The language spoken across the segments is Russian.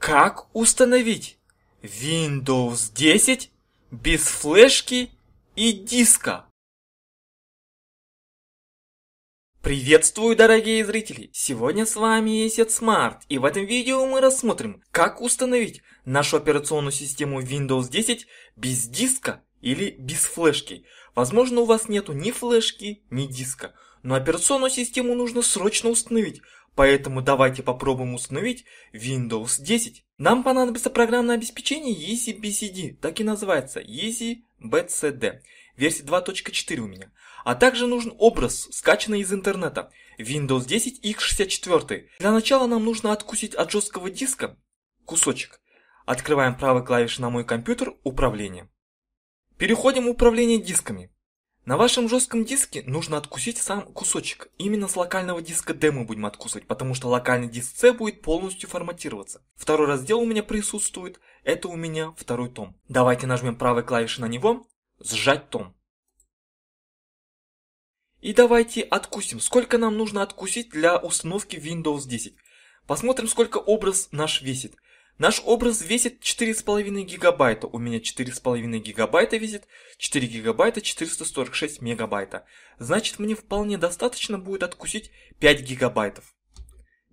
Как установить Windows 10 без флешки и диска? Приветствую, дорогие зрители! Сегодня с вами Есет Smart, и в этом видео мы рассмотрим, как установить нашу операционную систему Windows 10 без диска или без флешки. Возможно, у вас нету ни флешки, ни диска, но операционную систему нужно срочно установить, Поэтому давайте попробуем установить Windows 10. Нам понадобится программное обеспечение EASY BCD, так и называется EASY BCD, версия 2.4 у меня. А также нужен образ, скачанный из интернета, Windows 10 x64. Для начала нам нужно откусить от жесткого диска кусочек. Открываем правой клавишей на мой компьютер «Управление». Переходим в управление дисками. На вашем жестком диске нужно откусить сам кусочек. Именно с локального диска D мы будем откусывать, потому что локальный диск C будет полностью форматироваться. Второй раздел у меня присутствует, это у меня второй том. Давайте нажмем правой клавишей на него, сжать том. И давайте откусим, сколько нам нужно откусить для установки Windows 10. Посмотрим, сколько образ наш весит. Наш образ весит 4,5 гигабайта. У меня 4,5 гигабайта весит 4 гигабайта 446 мегабайта. Значит, мне вполне достаточно будет откусить 5 гигабайтов.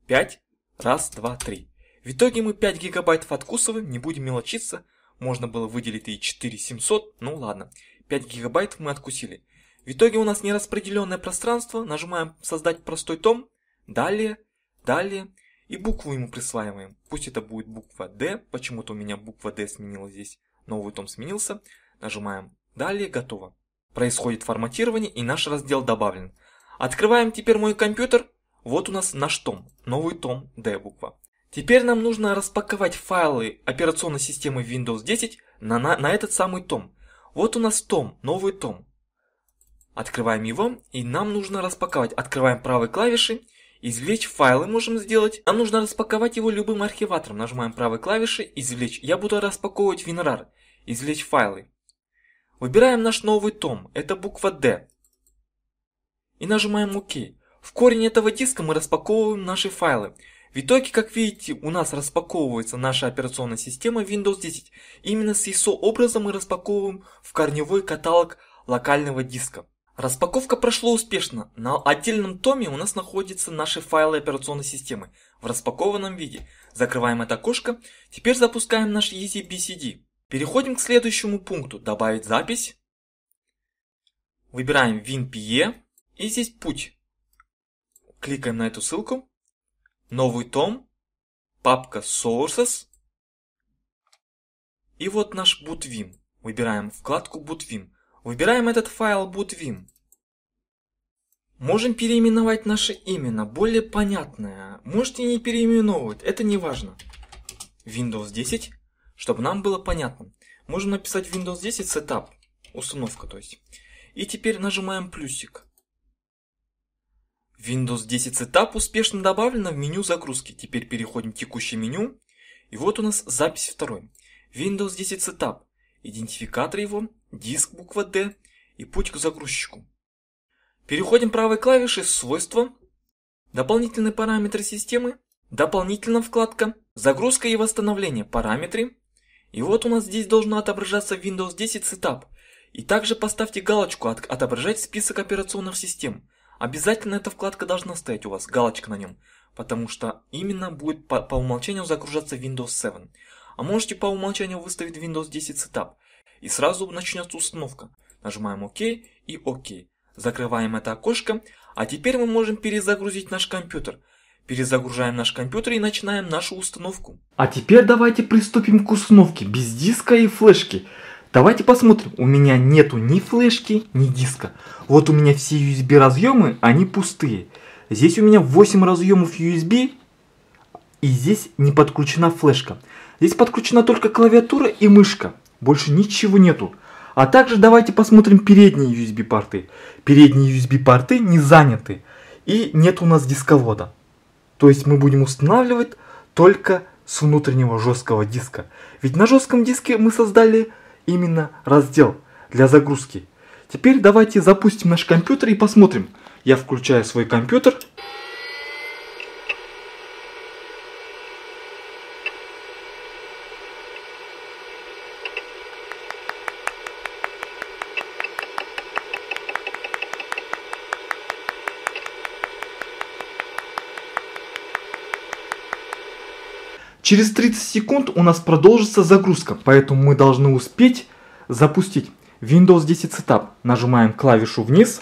5, раз, два, три. В итоге мы 5 гигабайтов откусываем, не будем мелочиться. Можно было выделить и 4700, ну ладно. 5 гигабайтов мы откусили. В итоге у нас нераспределенное пространство. Нажимаем создать простой том. Далее, далее и букву ему присваиваем. Пусть это будет буква D, почему-то у меня буква D сменила здесь, новый том сменился. Нажимаем «Далее», «Готово». Происходит форматирование и наш раздел добавлен. Открываем теперь мой компьютер. Вот у нас наш том, новый том D буква. Теперь нам нужно распаковать файлы операционной системы Windows 10 на, на, на этот самый том. Вот у нас том, новый том. Открываем его, и нам нужно распаковать. Открываем правой клавишей Извлечь файлы можем сделать. Нам нужно распаковать его любым архиватором. Нажимаем правой клавишей «Извлечь». Я буду распаковывать WinRAR. «Извлечь файлы». Выбираем наш новый том. Это буква «D». И нажимаем «Ок». В корень этого диска мы распаковываем наши файлы. В итоге, как видите, у нас распаковывается наша операционная система Windows 10. Именно с ISO образом мы распаковываем в корневой каталог локального диска. Распаковка прошла успешно. На отдельном томе у нас находятся наши файлы операционной системы в распакованном виде. Закрываем это окошко. Теперь запускаем наш EasyBCD. Переходим к следующему пункту «Добавить запись». Выбираем WinPE и здесь «Путь». Кликаем на эту ссылку. Новый том. Папка Sources. И вот наш BootWin. Выбираем вкладку BootWin. Выбираем этот файл Boot.vim. Можем переименовать наше имя на более понятное. Можете не переименовывать, это не важно. Windows 10, чтобы нам было понятно. Можем написать Windows 10 Setup, установка то есть. И теперь нажимаем плюсик. Windows 10 Setup успешно добавлено в меню загрузки. Теперь переходим в текущее меню. И вот у нас запись второй. Windows 10 Setup. Идентификатор его диск буква D и путь к загрузчику. Переходим правой клавишей свойства, дополнительные параметры системы, дополнительно вкладка, загрузка и восстановление параметры. И вот у нас здесь должно отображаться Windows 10 Setup. И также поставьте галочку от «Отображать список операционных систем». Обязательно эта вкладка должна стоять у вас, галочка на нем, потому что именно будет по, по умолчанию загружаться Windows 7. А можете по умолчанию выставить Windows 10 Setup – и сразу начнется установка. Нажимаем ОК и ОК. Закрываем это окошко, а теперь мы можем перезагрузить наш компьютер. Перезагружаем наш компьютер и начинаем нашу установку. А теперь давайте приступим к установке без диска и флешки. Давайте посмотрим, у меня нету ни флешки, ни диска. Вот у меня все USB разъемы, они пустые. Здесь у меня 8 разъемов USB, и здесь не подключена флешка. Здесь подключена только клавиатура и мышка. Больше ничего нету. А также давайте посмотрим передние USB-порты. Передние USB-порты не заняты. И нет у нас дисковода. То есть мы будем устанавливать только с внутреннего жесткого диска. Ведь на жестком диске мы создали именно раздел для загрузки. Теперь давайте запустим наш компьютер и посмотрим. Я включаю свой компьютер. Через 30 секунд у нас продолжится загрузка, поэтому мы должны успеть запустить Windows 10 Setup. Нажимаем клавишу вниз.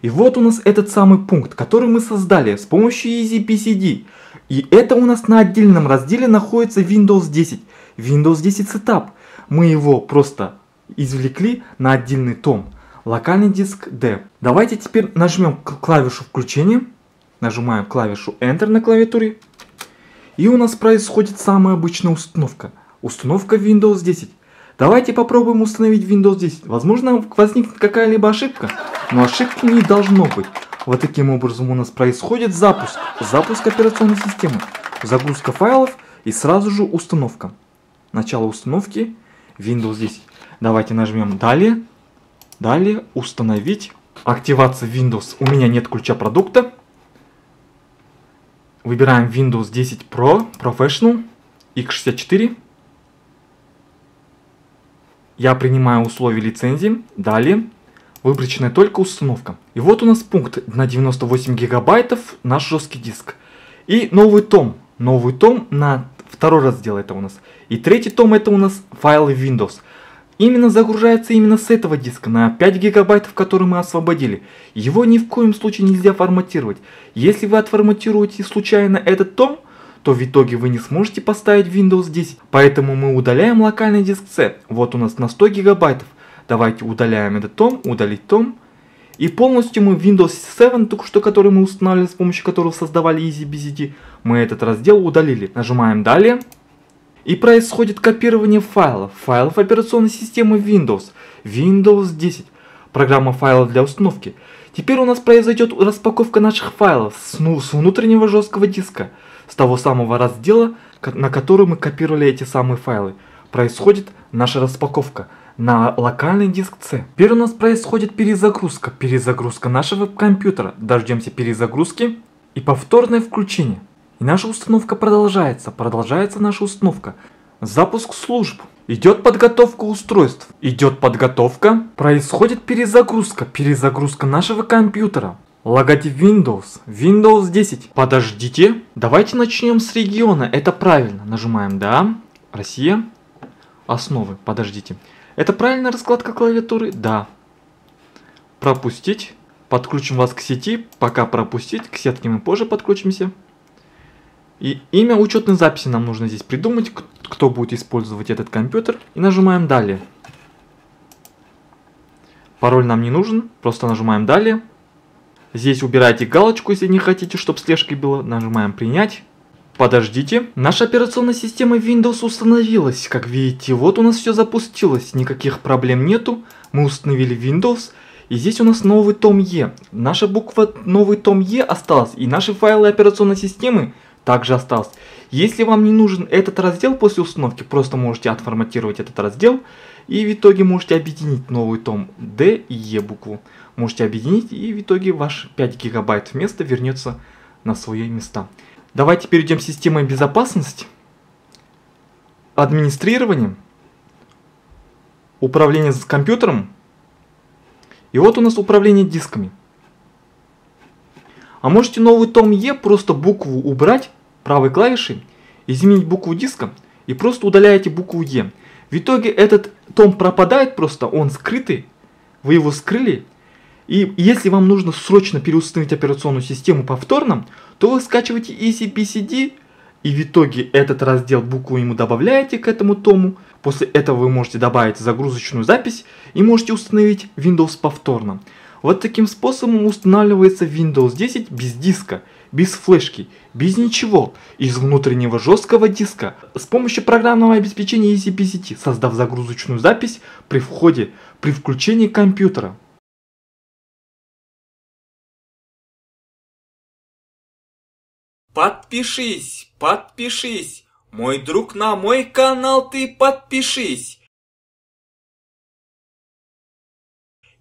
И вот у нас этот самый пункт, который мы создали с помощью EasyPCD. И это у нас на отдельном разделе находится Windows 10. Windows 10 Setup. Мы его просто извлекли на отдельный том. Локальный диск D. Давайте теперь нажмем клавишу включения. Нажимаем клавишу Enter на клавиатуре и у нас происходит самая обычная установка. Установка Windows 10. Давайте попробуем установить Windows 10. Возможно, возникнет какая-либо ошибка, но ошибки не должно быть. Вот таким образом у нас происходит запуск. Запуск операционной системы, загрузка файлов и сразу же установка. Начало установки Windows 10. Давайте нажмем «Далее». Далее «Установить». Активация Windows. У меня нет ключа продукта. Выбираем Windows 10 Pro, Professional, x64. Я принимаю условия лицензии. Далее. Выбрачена только установка. И вот у нас пункт на 98 гигабайтов наш жесткий диск. И новый том. Новый том на второй раздел это у нас. И третий том это у нас файлы Windows. Именно загружается именно с этого диска на 5 гигабайтов, который мы освободили. Его ни в коем случае нельзя форматировать. Если вы отформатируете случайно этот том, то в итоге вы не сможете поставить Windows 10. Поэтому мы удаляем локальный диск C. Вот у нас на 100 гигабайтов. Давайте удаляем этот том, удалить том. И полностью мы Windows 7, только что который мы устанавливали, с помощью которого создавали EasyBZD, мы этот раздел удалили. Нажимаем далее. И происходит копирование файлов, файлов операционной системы Windows, Windows 10, программа файлов для установки. Теперь у нас произойдет распаковка наших файлов с, ну, с внутреннего жесткого диска, с того самого раздела, на который мы копировали эти самые файлы. Происходит наша распаковка на локальный диск C. Теперь у нас происходит перезагрузка, перезагрузка нашего компьютера. Дождемся перезагрузки и повторное включение. И наша установка продолжается, продолжается наша установка. Запуск служб. Идет подготовка устройств. Идет подготовка. Происходит перезагрузка. Перезагрузка нашего компьютера. Логотип Windows. Windows 10. Подождите. Давайте начнем с региона. Это правильно. Нажимаем «Да». Россия. Основы. Подождите. Это правильная раскладка клавиатуры? Да. Пропустить. Подключим вас к сети. Пока пропустить. К сетке мы позже подключимся. И имя учетной записи нам нужно здесь придумать, кто будет использовать этот компьютер. И нажимаем «Далее». Пароль нам не нужен, просто нажимаем «Далее». Здесь убирайте галочку, если не хотите, чтобы слежкой было. Нажимаем «Принять». Подождите, наша операционная система Windows установилась. Как видите, вот у нас все запустилось, никаких проблем нету. Мы установили Windows, и здесь у нас новый том Е. Наша буква новый том Е осталась, и наши файлы операционной системы также осталось. Если вам не нужен этот раздел после установки, просто можете отформатировать этот раздел и в итоге можете объединить новый том D и E букву. Можете объединить и в итоге ваш 5 гигабайт вместо вернется на свои места. Давайте перейдем к системе безопасности, администрирование, управление с компьютером. И вот у нас управление дисками. А можете новый том Е e просто букву убрать правой клавишей, изменить букву диска и просто удаляете букву Е. В итоге этот том пропадает просто, он скрытый, вы его скрыли. И если вам нужно срочно переустановить операционную систему повторно, то вы скачиваете ECPCD и в итоге этот раздел букву ему добавляете к этому тому. После этого вы можете добавить загрузочную запись и можете установить Windows повторно. Вот таким способом устанавливается Windows 10 без диска без флешки, без ничего, из внутреннего жесткого диска с помощью программного обеспечения EasyPCT, создав загрузочную запись при входе, при включении компьютера. Подпишись, подпишись, мой друг на мой канал ты подпишись.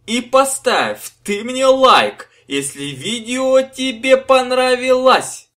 И поставь ты мне лайк если видео тебе понравилось.